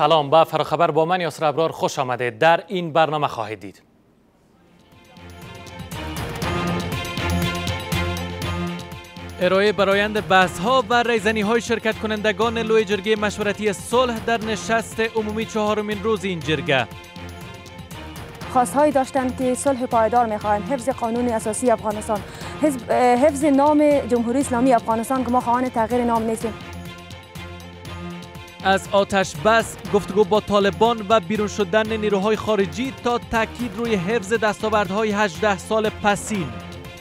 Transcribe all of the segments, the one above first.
سلام با فراخبر با من یاسر ابرار خوش آمده در این برنامه خواهید دید ارائه برایند بحث ها و ریزنی های شرکت کنندگان لوی جرگه مشورتی صلح در نشست عمومی چهارمین روز این جرگه هایی داشتند که صلح پایدار میخواهند حفظ قانون اساسی افغانستان حفظ نام جمهوری اسلامی افغانستان که ما خواهان تغییر نام نیستیم از آتش بس گفتگو با طالبان و بیرون شدن نیروهای خارجی تا تاکید روی حفظ دستاوردهای 18 سال پسین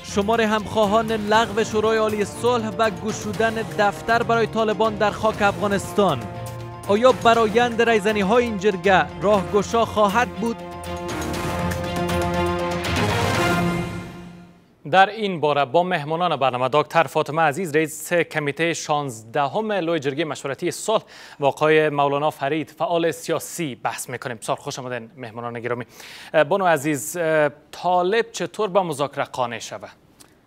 شمار همخواهان لغو شورای عالی صلح و گشودن دفتر برای طالبان در خاک افغانستان آیا برایند ریزنی های این جرگه گشا خواهد بود در این باره با مهمانان برنامه دکتر فاطمه عزیز رئیس کمیته 16 همه لوی مشورتی سال و آقای مولانا فرید فعال سیاسی بحث میکنیم سال خوش آمدین مهمانان گرامی بانو عزیز طالب چطور با مذاکره قانع شود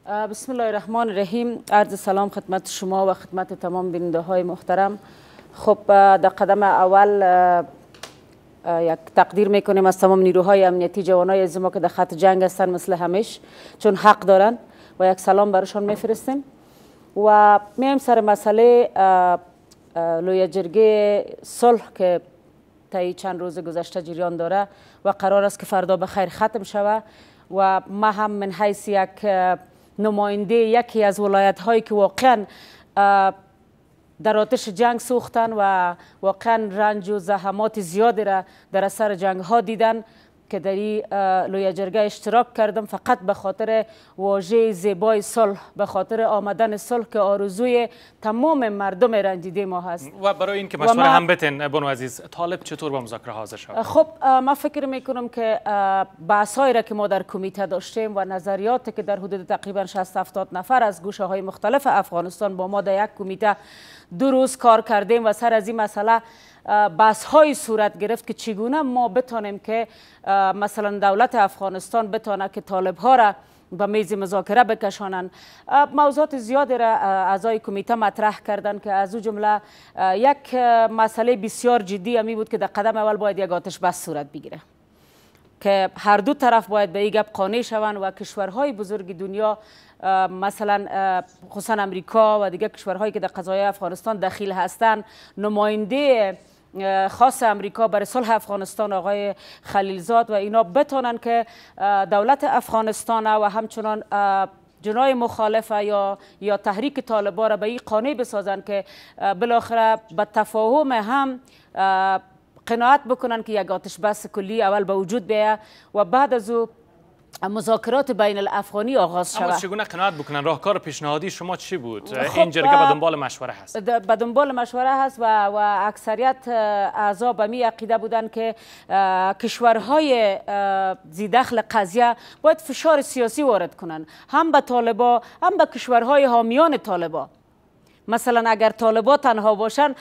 بسم الله الرحمن الرحیم عرض سلام خدمت شما و خدمت تمام بیننده های محترم خب در قدم اول یک تقدیر میکنیم از تمام نیروهای امنیتی جوانای عزیز ما که در خط جنگ هستن مثل همیش چون حق دارن و یک سلام براشون میفرستیم و میایم سر مسئله لوی جرگه صلح که طی چند روز گذشته جریان داره و قرار است که فردا به خیر ختم شود و ما هم من حیث یک نماینده یکی از ولایت هایی که واقعا در آتش جنگ سوختن و واقعا رنج و زحمات زیادی را در اثر جنگ ها دیدن که در این لویه جرگه اشتراک کردم فقط به خاطر واژه زیبای صلح به خاطر آمدن صلح که آرزوی تمام مردم رنجیده ما هست و برای اینکه مشوره هم بتین بونو عزیز طالب چطور با مذاکره حاضر شد خب ما فکر می کنم که بحثایی را که ما در کمیته داشتیم و نظریاتی که در حدود تقریبا 60 70 نفر از گوشه های مختلف افغانستان با ما در یک کمیته دو روز کار کردیم و سر از این مسئله بحث های صورت گرفت که چگونه ما بتانیم که مثلا دولت افغانستان بتانه که طالب ها را به میز مذاکره بکشانند موضوعات زیادی را اعضای کمیته مطرح کردند که از او جمله یک مسئله بسیار جدی همی بود که در قدم اول باید یک آتش بس صورت بگیره که هر دو طرف باید به این گپ قانع شوند و کشورهای بزرگ دنیا مثلا خصوصا امریکا و دیگه کشورهایی که در قضایه افغانستان دخیل هستند نماینده خاص امریکا برای صلح افغانستان آقای خلیلزاد و اینا بتانن که دولت افغانستان و همچنان جنای مخالفه یا یا تحریک طالبان را به این قانع بسازن که بالاخره به تفاهم هم قناعت بکنن که یک آتش بس کلی اول به وجود بیاید و بعد از او مذاکرات بین الافغانی آغاز شد اما چگونه قناعت بکنن راهکار پیشنهادی شما چی بود خب این جرگه به دنبال مشوره هست به دنبال مشوره هست و, و اکثریت اعضا به می عقیده بودند که کشورهای زیدخل قضیه باید فشار سیاسی وارد کنند هم به طالبا هم به کشورهای حامیان طالبا مثلا اگر طالبا تنها باشن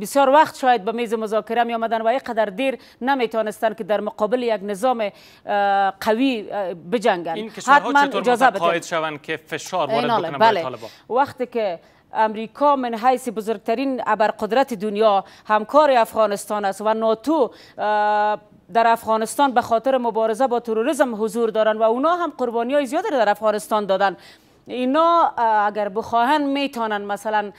بسیار وقت شاید به میز مذاکره می آمدن و قدر دیر نمیتونستن که در مقابل یک نظام قوی بجنگن این چطور اجازه شوند که فشار وارد بکنن بله. وقتی که امریکا من حیث بزرگترین ابرقدرت دنیا همکار افغانستان است و ناتو در افغانستان به خاطر مبارزه با تروریسم حضور دارند و اونا هم قربانی های زیادی در افغانستان دادن اینا اگر بخواهن میتونن مثلا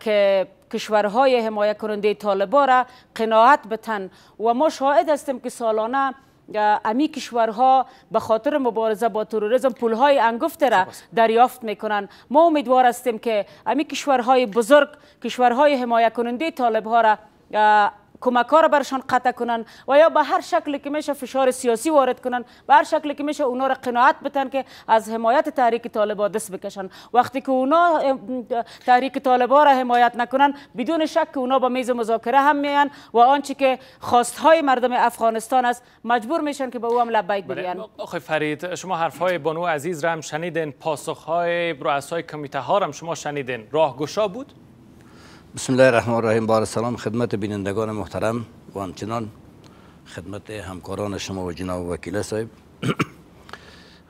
که کشورهای حمایه کننده طالبا را قناعت بتن و ما شاهد هستیم که سالانه امی کشورها به خاطر مبارزه با تروریسم پولهای انگفت را دریافت میکنن ما امیدوار هستیم که امی کشورهای بزرگ کشورهای حمایه کننده طالب را کمک ها را برشان قطع کنن و یا به هر شکلی که میشه فشار سیاسی وارد کنن به هر شکلی که میشه اونا را قناعت بتن که از حمایت تحریک طالبان دست بکشن وقتی که اونا تحریک طالبان را حمایت نکنن بدون شک که اونا با میز مذاکره هم میان و آنچه که خواستهای مردم افغانستان است مجبور میشن که به او هم لبیک بله. بگن آخه فرید شما حرف های بانو عزیز را هم شنیدین پاسخ های رؤسای کمیته ها را شما شنیدین راهگشا بود بسم الله الرحمن الرحیم بار سلام خدمت بینندگان محترم و همچنان خدمت همکاران شما و جناب وکیل صاحب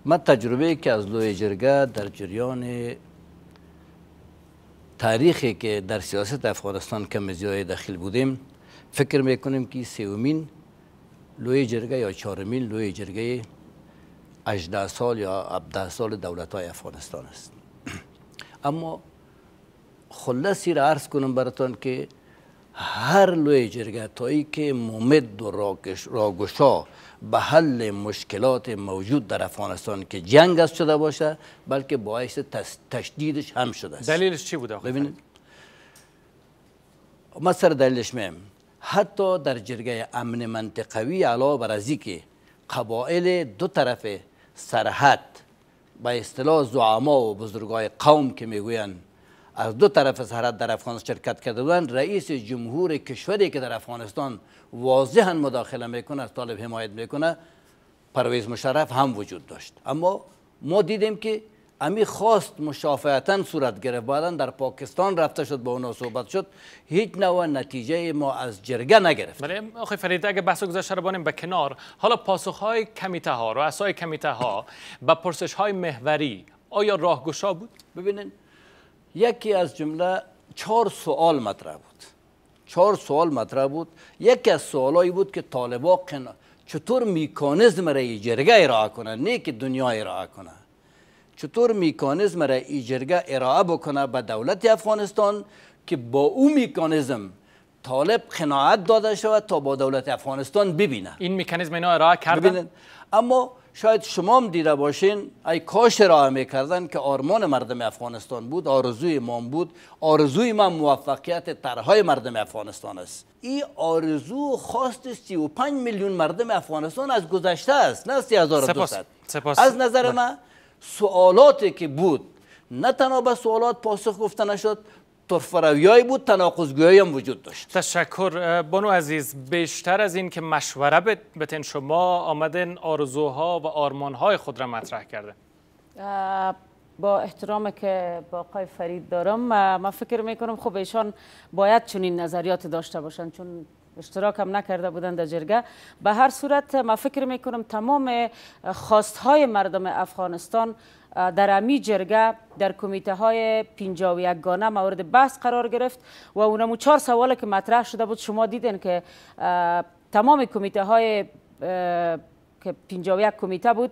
ما تجربه که از لوی جرگه در جریان تاریخی که در سیاست افغانستان کم زیاد داخل بودیم فکر میکنیم که سیومین لوی جرگه یا چهارمین لوی جرگه 18 سال یا 17 سال دولت های افغانستان است اما خلاصی را عرض کنم براتون که هر لوی جرگه تایی که ممد و راگشا به حل مشکلات موجود در افغانستان که جنگ است شده باشه بلکه باعث تشدیدش هم شده است دلیلش چی بوده ببینید ما سر دلیلش میم حتی در جرگه امن منطقوی علاوه بر از که قبایل دو طرف سرحد با اصطلاح زعما و بزرگای قوم که میگویند از دو طرف سرحد در افغانستان شرکت کرده بودند رئیس جمهور کشوری که در افغانستان واضحا مداخله میکنه از طالب حمایت میکنه پرویز مشرف هم وجود داشت اما ما دیدیم که امی خواست مشافعتا صورت گرفت بعدا در پاکستان رفته شد با اونا صحبت شد هیچ نوع نتیجه ما از جرگه نگرفت بله آخه فرید اگه بحث گذشته رو بانیم به کنار حالا پاسخ های کمیته ها رؤسای کمیته ها به پرسش های محوری آیا راهگشا بود ببینید یکی از جمله چهار سوال مطرح بود چهار سوال مطرح بود یکی از سوالایی بود که طالبا چطور میکانزم را جرگه ارائه کنه نه که دنیا ارائه کنه چطور میکانزم را جرگه ارائه بکنه به دولت افغانستان که با او میکانیزم، طالب قناعت داده شود تا با دولت افغانستان ببینه این مکانیزم اینا ارائه کردن اما شاید شما هم دیده باشین ای کاش راه میکردن که آرمان مردم افغانستان بود آرزوی ما بود آرزوی ما موفقیت طرحهای مردم افغانستان است این آرزو خواست 35 میلیون مردم افغانستان از گذشته است نه 3200 از نظر بله. ما سوالاتی که بود نه تنها به سوالات پاسخ گفته نشد طرفرویایی بود های هم وجود داشت تشکر بانو عزیز بیشتر از این که مشوره بتین شما آمدن آرزوها و آرمانهای خود را مطرح کرده با احترام که با آقای فرید دارم من فکر میکنم خب ایشان باید چنین نظریات داشته باشند چون اشتراک هم نکرده بودند در جرگه به هر صورت من فکر میکنم تمام خواستهای مردم افغانستان در امی جرگه در کمیته های 51 گانه مورد بحث قرار گرفت و اونمو چهار سوال که مطرح شده بود شما دیدن که تمام کمیته های که 51 کمیته بود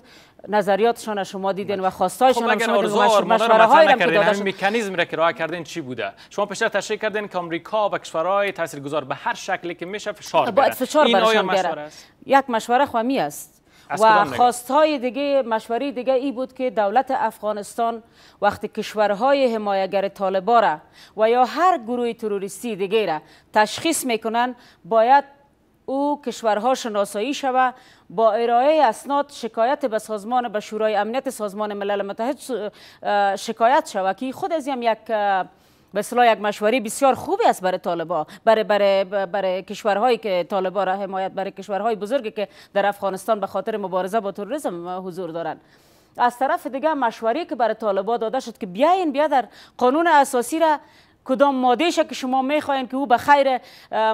نظریاتشان شما دیدن و خب، خواستایشان خب شما مشوره های هم که همین مکانیزم را که راه کردین چی بوده شما پیشتر تشریح کردین که آمریکا و کشورهای گذار به هر شکلی که میشه فشار بیاره یک مشوره خوامی است و های دیگه مشوری دیگه ای بود که دولت افغانستان وقتی کشورهای حمایگر طالبا را و یا هر گروه تروریستی دیگه را تشخیص میکنن باید او کشورها شناسایی شوه با ارائه اسناد شکایت به سازمان به شورای امنیت سازمان ملل متحد شکایت شوه که خود از یک به یک مشوری بسیار خوبی است برای طالبا برای برای برای کشورهایی که طالبا را حمایت برای کشورهای بزرگی که در افغانستان به خاطر مبارزه با تروریسم حضور دارند از طرف دیگه مشوری که برای طالبا داده شد که بیاین بیا در قانون اساسی را کدام ماده که شما میخواین که او به خیر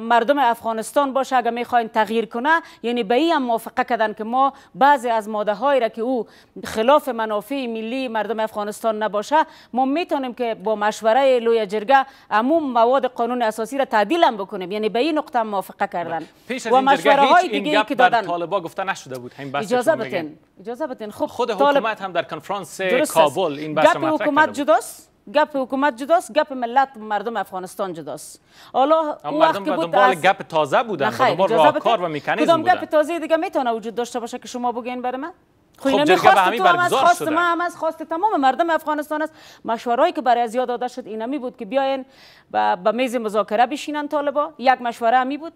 مردم افغانستان باشه اگر میخواین تغییر کنه یعنی به این موافقه کردن که ما بعضی از ماده هایی را که او خلاف منافع ملی مردم افغانستان نباشه ما میتونیم که با مشوره لوی جرگه عموم مواد قانون اساسی را تعدیل هم بکنیم یعنی به این نقطه موافقه کردن بله. پیش از و مشوره های دیگه که دادن طالبا گفته نشده بود همین اجازه بدین اجازه بدین خب خود حکومت هم در کنفرانس کابل این بحث مطرح حکومت جداست گپ حکومت جداست گپ ملت مردم افغانستان جداست حالا وقت مردم که بود از... گپ تازه بودن دنبال کار و مکانیزم کدام گپ تازه دیگه میتونه وجود داشته باشه که شما بگین بر من خب, خب جرگه به همین برگزار خواست ما هم از خواست تمام مردم افغانستان است مشورایی که برای از یاد داده شد اینمی بود که بیاین به میز مذاکره بشینن طالبا یک مشوره همی بود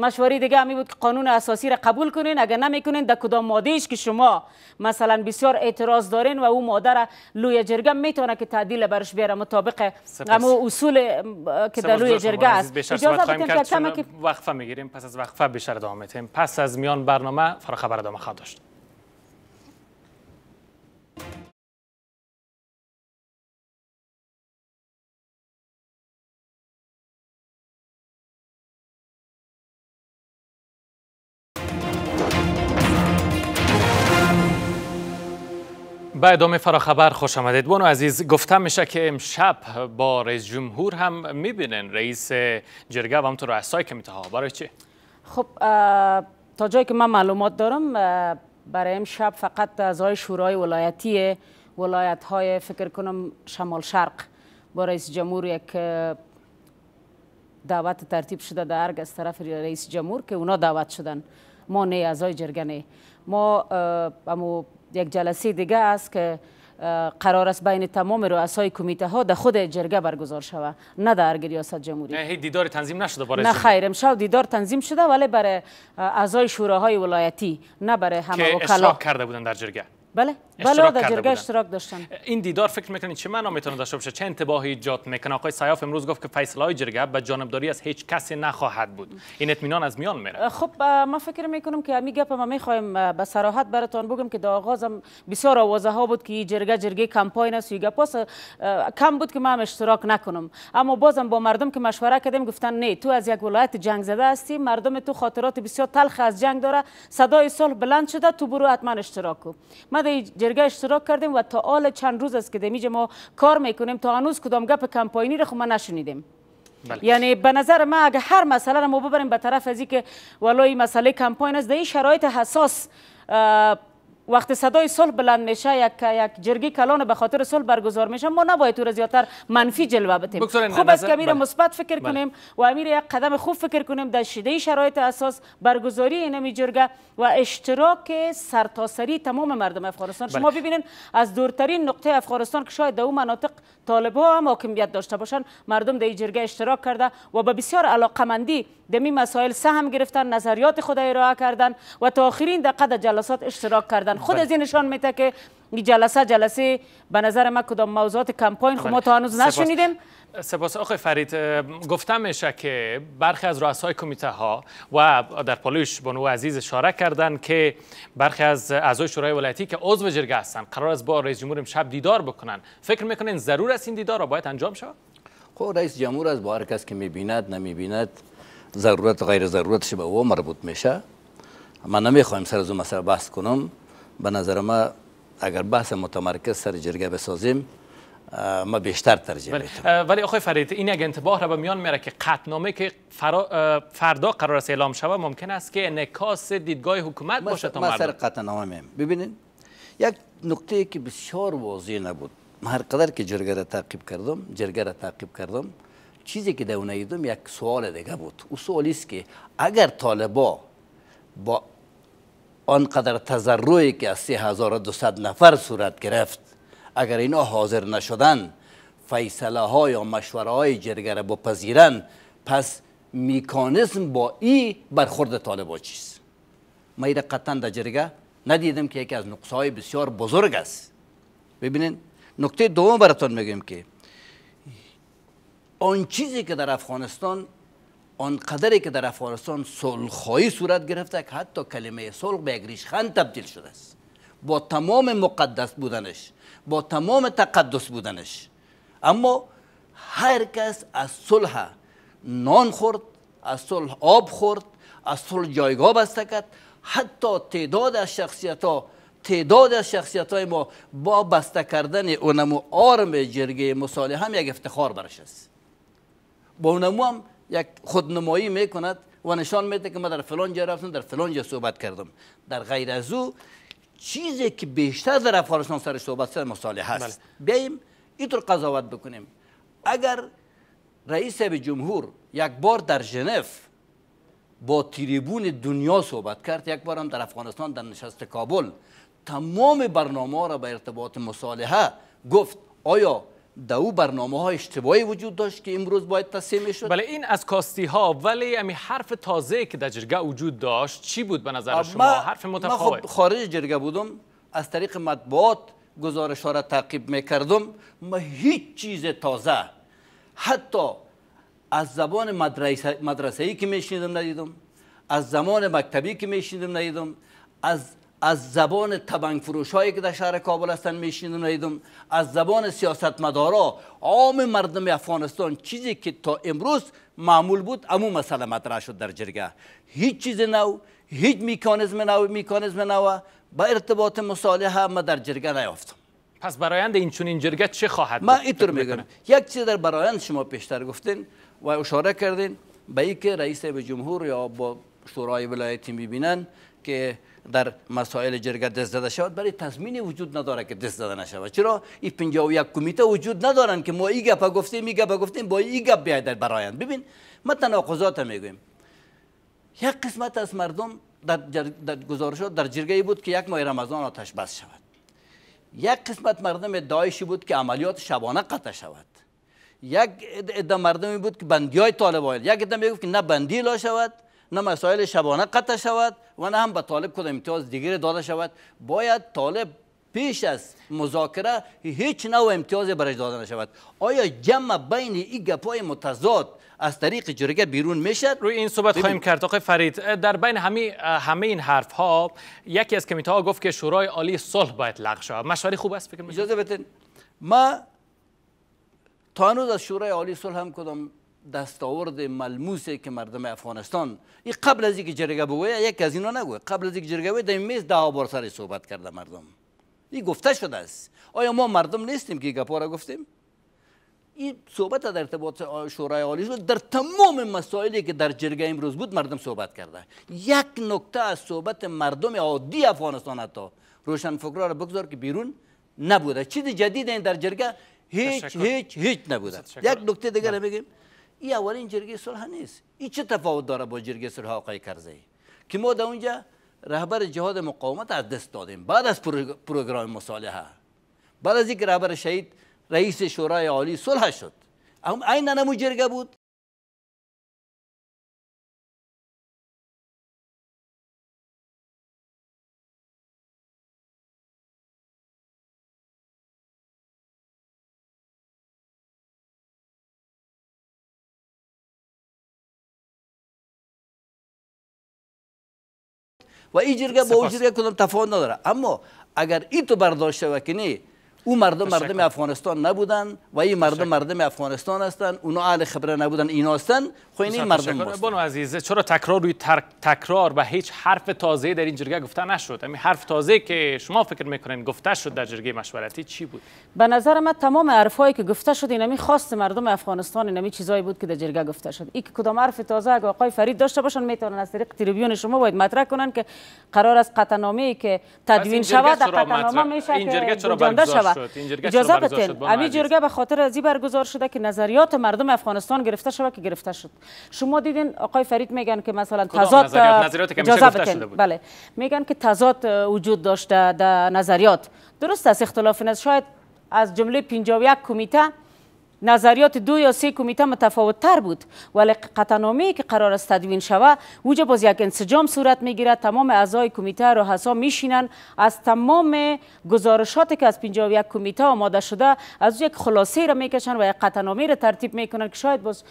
مشوری دیگه همی بود که قانون اساسی را قبول کنین اگر نمیکنین در کدام ماده که شما مثلا بسیار اعتراض دارین و او ماده را لوی جرگه میتونه که تعدیل برش بیاره مطابق اما اصول که در لوی جرگه است اجازه بدین که وقفه میگیریم پس از وقفه بیشتر ادامه پس از میان برنامه فرخبر ادامه خواهد داشت به ادامه فراخبر خوش آمدید بانو عزیز گفتم میشه که امشب با رئیس جمهور هم میبینن رئیس جرگه و همطور رؤسای کمیته ها برای چی؟ خب تا جایی که من معلومات دارم برای امشب فقط اعضای شورای ولایتی ولایت های فکر کنم شمال شرق با رئیس جمهور یک دعوت ترتیب شده در ارگ از طرف رئیس جمهور که اونا دعوت شدن ما نه اعضای جرگه نه ما امو یک جلسه دیگه است که قرار است بین تمام رؤسای کمیته ها در خود جرگه برگزار شود نه در ریاست جمهوری نه دیدار تنظیم نشده برای نه خیر امشب دیدار تنظیم شده ولی برای اعضای شوراهای ولایتی نه برای همه وکلا که اصلاح کرده بودن در جرگه بله بله در جرگه اشتراک داشتن این دیدار فکر میکنید چه معنا میتونه داشته باشه چه انتباهی ایجاد میکنه آقای سیاف امروز گفت که فیصله های جرگه به جانبداری از هیچ کسی نخواهد بود این اطمینان از میان میره خب ما فکر میکنم که همین گپ ما میخوایم به صراحت براتون بگم که در آغازم بسیار آوازه ها بود که جرگه جرگه کمپاین است گپاس کم بود که ما هم اشتراک نکنم اما بازم با مردم که مشوره کردیم گفتن نه تو از یک ولایت جنگ زده هستی مردم تو خاطرات بسیار تلخ از جنگ داره صدای صلح بلند شده تو برو حتما اشتراک کن دی جرگه اشتراک کردیم و تا آل چند روز است که دمیج ما کار میکنیم تا هنوز کدام گپ کمپاینی رو خب ما نشنیدیم بله. یعنی به نظر ما اگر هر مسئله رو ما ببریم به طرف از که ولای مسئله کمپاین است در این شرایط حساس وقتی صدای صلح بلند میشه یک یک جرگی کلان به خاطر صلح برگزار میشه ما نباید تو را زیاتر منفی جلوه بتیم خوب است که امیر بله. مثبت فکر بله. کنیم و امیر یک قدم خوب فکر کنیم در شیده شرایط اساس برگزاری این جرگه و اشتراک سرتاسری تمام مردم افغانستان بله. شما ببینید از دورترین نقطه افغانستان که شاید در مناطق طالب ها هم حاکمیت داشته باشند مردم در جرگه اشتراک کرده و با بسیار علاقمندی دمی مسائل سهم گرفتن نظریات خود ارائه کردن و تا آخرین دقیقه جلسات اشتراک کردن خود از این نشان میده که جلسه جلسه به نظر ما کدام موضوعات کمپاین خود خب ما بله. تا هنوز نشنیدیم سپاس آقای فرید گفتم میشه که برخی از رؤسای کمیته ها و در پالوش بانو عزیز اشاره کردند که برخی از اعضای شورای ولایتی که عضو جرگه هستند قرار است با رئیس جمهور شب دیدار بکنن فکر میکنین ضرور است این دیدار را باید انجام شود خب رئیس جمهور از با هر کس که میبیند نمیبیند ضرورت غیر ضرورتش به او مربوط میشه من نمیخوایم سر از مسئله بحث کنم به نظر ما اگر بحث متمرکز سر جرگه بسازیم ما بیشتر ترجیح بله. ولی آقای فرید این اگه انتباه را به میان میاره که قطنامه که فردا قرار است اعلام شود ممکن است که نکاس دیدگاه حکومت باشه تا سر قطنامه میم ببینید یک نکته که بسیار واضح نبود هرقدر قدر که جرگه را تعقیب کردم جرگه را تعقیب کردم چیزی که ایدم یک سوال دیگه بود او سوالی است که اگر طالبا با آنقدر تضرعی که از 3200 نفر صورت گرفت اگر اینا حاضر نشدن فیصله ها یا مشوره های جرگره بپذیرن پس میکانیزم با ای برخورد طالبا چیست ما ایره قطعا در جرگه ندیدم که یکی از های بسیار بزرگ است ببینین نکته دوم براتون میگم که آن چیزی که در افغانستان قدری که در افغانستان سلخایی صورت گرفته که حتی کلمه صلح به یک تبدیل شده است با تمام مقدس بودنش با تمام تقدس بودنش اما هر کس از صلح نان خورد از صلح آب خورد از صلح جایگاه بسته کرد حتی تعداد از شخصیت ها تعداد از شخصیت های ما با بسته کردن اونمو آرم جرگه مصالحه هم یک افتخار برش است با اونمو هم یک خودنمایی میکند و نشان میده که ما در فلان جا رفتم در فلان جا صحبت کردم در غیر از او چیزی که بیشتر در افغانستان سر صحبت سر مصالحه است بله. بیایم اینطور قضاوت بکنیم اگر رئیس جمهور یک بار در ژنو با تریبون دنیا صحبت کرد یک بار هم در افغانستان در نشست کابل تمام برنامه را به ارتباط مصالحه گفت آیا در او برنامه های اشتباهی وجود داشت که امروز باید تصیم شد بله این از کاستی ها ولی امی حرف تازه که در جرگه وجود داشت چی بود به نظر شما حرف خب متفاوت خارج جرگه بودم از طریق مطبوعات گزارش ها را تعقیب می کردم ما هیچ چیز تازه حتی از زبان مدرسه, ای که می ندیدم از زمان مکتبی که می ندیدم از از زبان تبنگ فروش هایی که در شهر کابل هستن میشنیدم از زبان مدارا عام مردم افغانستان چیزی که تا امروز معمول بود امو مسئله مطرح شد در جرگه هیچ چیز نو هیچ میکانزم نو میکانیزم نو با ارتباط مصالحه ما در جرگه نیافتم پس برایند این این جرگه چه خواهد من اینطور میگم یک چیز در برایند شما پیشتر گفتین و اشاره کردین به اینکه رئیس به جمهور یا با شورای ولایتی میبینن که در مسائل جرگه دست داده شود برای تضمین وجود نداره که دست داده نشود چرا این 51 کمیته وجود ندارن که ما این گپ گفتیم این گپ گفتیم با این گپ بیاید برایند ببین ما تناقضات میگویم یک قسمت از مردم در, جر... در گزارشات در جرگه بود که یک ماه رمضان آتش بس شود یک قسمت مردم دایشی بود که عملیات شبانه قطع شود یک مردم مردمی بود که بندی های یک عده میگفت که نه بندی لا شود نه مسائل شبانه قطع شود و نه هم به طالب کد امتیاز دیگری داده شود باید طالب پیش از مذاکره هیچ نوع امتیازی برش داده نشود آیا جمع بین این گپای متضاد از طریق جرگه بیرون میشد روی این صحبت خواهیم کرد آقای فرید در بین همه همه این حرف ها یکی از کمیته ها گفت که شورای عالی صلح باید لغو شود مشوره خوب است فکر اجازه بدین ما تا از شورای عالی صلح هم کدام دستاورد ملموسه که مردم افغانستان ای قبل از اینکه جرگه بگویه یک از اینا نگوه قبل از اینکه جرگه بگویه در این میز ده بار صحبت کرده مردم این گفته شده است آیا ما مردم نیستیم که گپا را گفتیم این صحبت در ارتباط شورای عالی شد در تمام مسائلی که در جرگه امروز بود مردم صحبت کرده یک نکته از صحبت مردم عادی افغانستان حتی روشن فکر را بگذار که بیرون نبوده چیز جدید در جرگه هیچ هیچ هیچ نبوده یک نکته دیگر بگیم این اولین جرگه صلح نیست این چه تفاوت داره با جرگه صلح آقای کرزی که ما در اونجا رهبر جهاد مقاومت از دست دادیم بعد از پروگرام مصالحه بعد از اینکه رهبر شهید رئیس شورای عالی صلح شد اما عین نمو جرگه بود و این جرگه با اون جرگه کدام تفاوت نداره اما اگر این تو برداشته و کنی او مردم مردم افغانستان نبودن و این مردم مردم افغانستان هستند اونا اهل خبره نبودن اینا هستن خو خب این مردم بانو عزیزه چرا تکرار روی تکرار و هیچ حرف تازه در این جرگه گفته نشد همین حرف تازه که شما فکر میکنین گفته شد در جرگه مشورتی چی بود به نظر من تمام حرفایی که گفته شد اینمی خواست مردم افغانستان اینمی چیزایی بود که در جرگه گفته شد این کدام حرف تازه اگه آقای فرید داشته باشن میتونن از طریق تریبیون شما باید مطرح کنن که قرار از قطعنامه‌ای که تدوین شود قطعنامه میشه که چرا شود اجازه امی جرگه به خاطر ازی برگزار شده که نظریات مردم افغانستان گرفته شود که گرفته شد شما دیدین آقای فرید میگن که مثلا تضاد بله میگن که تضاد وجود داشته در نظریات درست است اختلاف شاید از جمله 51 کمیته نظریات دو یا سه کمیته متفاوت تر بود ولی قطعنامه که قرار است تدوین شود اوجا باز یک انسجام صورت میگیرد تمام اعضای کمیته حسا میشینند از تمام گزارشاتی که از 51 کمیته آماده شده از یک خلاصه را میکشند و یک قطعنامه را ترتیب میکنند که شاید باز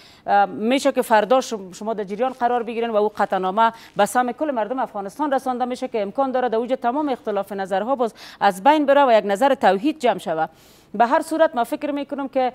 میشه که فردا شما در جریان قرار بگیرن و او قطعنامه به سم کل مردم افغانستان رسانده میشه که امکان دارد در تمام اختلاف نظرها باز از بین بره و یک نظر توحید جمع شود به هر صورت ما فکر میکنم که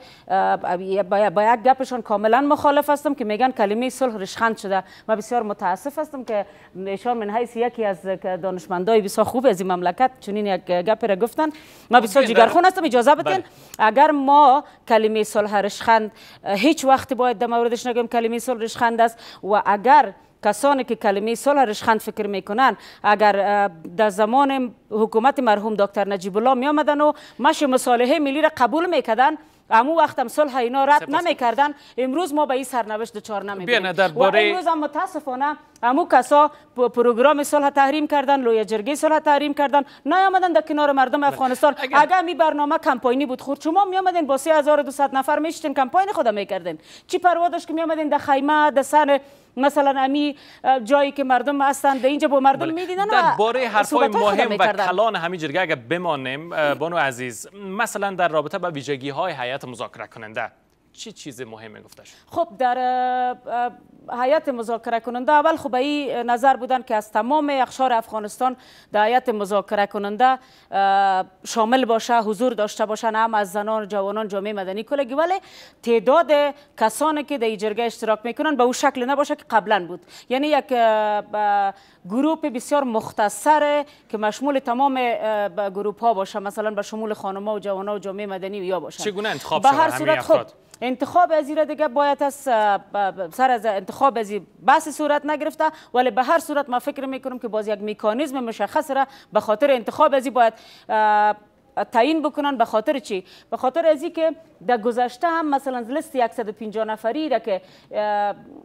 با یک گپشان کاملا مخالف هستم که میگن کلمه صلح رشخند شده ما بسیار متاسف هستم که ایشان من حیث یکی از دانشمندای بسیار خوب از این مملکت چنین یک گپ را گفتن ما بسیار بله، جگرخون هستم بله. اجازه بدین بله. اگر ما کلمه صلح رشخند هیچ وقت باید در موردش نگیم کلمه صلح رشخند است و اگر کسانی که کلمه سال رشخند فکر میکنن اگر در زمان حکومت مرحوم دکتر نجیب الله می آمدن و مش مصالحه ملی را قبول میکردن امو وقت هم صلح اینا رد نمیکردن امروز ما به این سرنوشت دچار نمیبینیم و امروز هم متاسفانه امو کسا پروگرام صلح تحریم کردن لوی جرگی صلح تحریم کردن نیامدن در کنار مردم بله. افغانستان اگر, می برنامه کمپاینی بود خود شما می آمدین با 3200 نفر میشتین کمپاین می میکردن چی پروا داشت که می آمدین در خیمه در سن مثلا امی جایی که مردم هستند در اینجا با مردم بله. میدیدن در باره حرفای مهم و کلان همین جرگه اگر بمانیم بانو عزیز مثلا در رابطه با ویژگی های حیات مذاکره کننده چی چیز مهمی گفته شد خب در حیات مذاکره کننده اول خب این نظر بودن که از تمام اقشار افغانستان در حیات مذاکره کننده شامل باشه حضور داشته باشن هم از زنان و جوانان جامعه مدنی کلگی ولی تعداد کسانی که در جرگه اشتراک میکنن به اون شکل نباشه که قبلا بود یعنی یک گروپ بسیار مختصر که مشمول تمام گروپ ها باشه مثلا به شمول خانم ها و جوان ها و جامعه مدنی یا باشه به هر صورت خود خب، انتخاب از را دیگه باید از سر از انتخاب از بحث صورت نگرفته ولی به هر صورت ما فکر میکنم که باز یک میکانیزم مشخص را به خاطر انتخاب از باید تعیین بکنن به خاطر چی به خاطر ازی که در گذشته هم مثلا لیست 150 نفری را که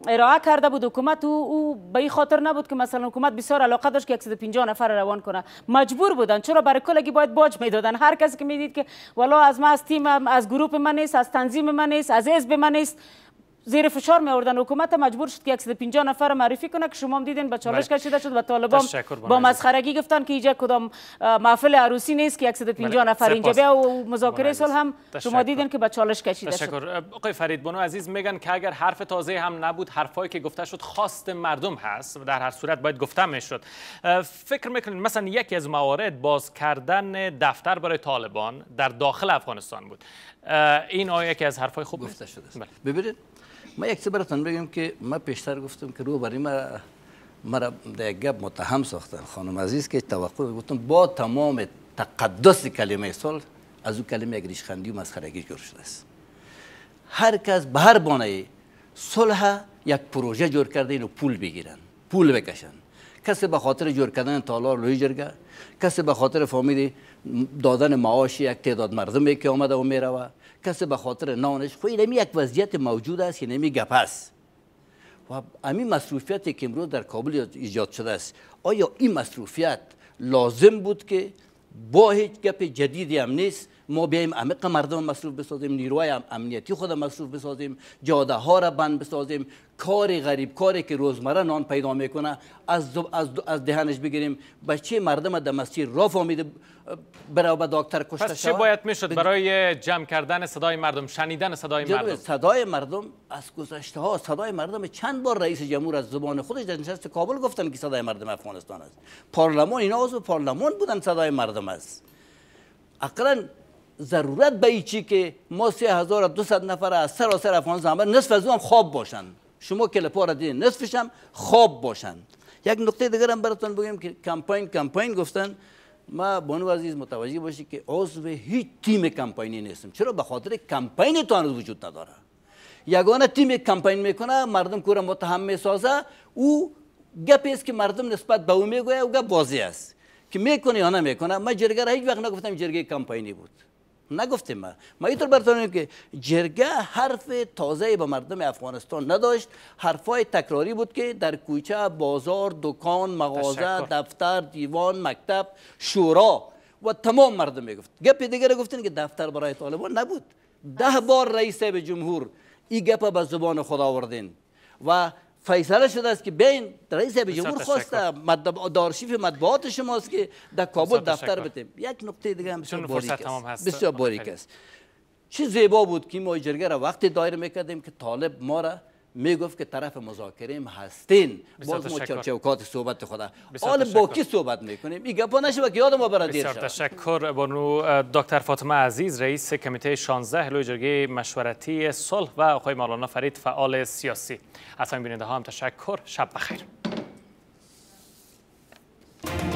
ارائه کرده بود حکومت او, او به این خاطر نبود که مثلا حکومت بسیار علاقه داشت که 150 نفر روان کنه مجبور بودن چرا برای کلگی باید باج میدادن هر کسی که میدید که والا از ما از تیم از گروپ من نیست از تنظیم من نیست از حزب من نیست زیر فشار می آوردن حکومت مجبور شد که 150 نفر معرفی کنه که شما هم دیدین به چالش بله. کشیده شد و طالبان با مسخرگی گفتن که اینجا کدام محفل عروسی نیست که 150 بله. نفر اینجا بیا و مذاکره سال هم شما دیدین که با چالش کشیده شد آقای فرید بانو عزیز میگن که اگر حرف تازه هم نبود حرفایی که گفته شد خواست مردم هست و در هر صورت باید گفته میشد فکر میکنید مثلا یکی از موارد باز کردن دفتر برای طالبان در داخل افغانستان بود این آیا یکی از حرفای خوب گفته شده بله. ببینید ما یک براتون بگم که ما پیشتر گفتم که برای ما مرا در یک گپ متهم ساختن خانم عزیز که توقع گفتم با تمام تقدس کلمه سال از او کلمه یک ریشخندی و مسخرگی جور شده است هر کس به هر بانه صلح یک پروژه جور کرده اینو پول بگیرن پول بکشن کسی به خاطر جور کردن تالار لوی جرگه کسی به خاطر فامیل دادن معاش یک تعداد مردم که آمده و میروه کسی به خاطر نانش خو این یک وضعیت موجود است این یعنی گپ است و همین مصروفیتی که امروز در کابل ایجاد شده است آیا این مصروفیت لازم بود که با هیچ گپ جدیدی هم نیست ما بیایم عمق مردم مصروف بسازیم نیروهای امنیتی خود مصروف بسازیم جاده ها را بند بسازیم کار غریب کاری که روزمره نان پیدا میکنه از از, از دهنش بگیریم بچه مردم در مسیر را فهمیده برای به دکتر کشته پس چه باید میشد برای جمع کردن صدای مردم شنیدن صدای مردم صدای مردم از گذشته ها صدای مردم چند بار رئیس جمهور از زبان خودش در نشست کابل گفتن که صدای مردم افغانستان است پارلمان اینا عضو پارلمان بودن صدای مردم است اقلا ضرورت به ایچی که ما 3200 نفر از سر افغان هم نصف از هم خواب باشن شما کلپا را دیدین نصفش هم خواب باشن یک نکته دیگر هم براتون بگم که کمپاین کمپاین گفتن ما بانو عزیز متوجه باشی که عضو هیچ تیم کمپاینی نیستم چرا به خاطر کمپاین تو هنوز وجود نداره یگانه تیم کمپاین میکنه مردم کور متهم میسازه او گپی است که مردم نسبت به او میگوید او گپ بازی است که میکنه یا نمیکنه من جرگه را هیچ وقت نگفتم جرگه کمپاینی بود نگفتیم ما ما اینطور که جرگه حرف تازه به مردم افغانستان نداشت حرفای تکراری بود که در کوچه بازار دکان مغازه دفتر دیوان مکتب شورا و تمام مردم میگفت گپ دیگه گفتین که دفتر برای طالبان نبود ده بار رئیس به جمهور این گپ به زبان خدا آوردین و فیصله شده است که بین رئیس جمهور خواست دارشیف مطبوعات شماست که در کابل دفتر بتیم یک نقطه دیگه هم بسیار باریک است بسیار باریک است چه زیبا بود که ما جرگه را وقتی دایر میکردیم که طالب ما را میگفت که طرف مذاکره هستین باز ما چرچوکات صحبت خدا حال با کی صحبت میکنیم این گپا نشه که یاد ما برا دیر شد تشکر بانو دکتر فاطمه عزیز رئیس کمیته 16 لوی جرگه مشورتی صلح و آقای مولانا فرید فعال سیاسی از همین بیننده ها هم تشکر شب بخیر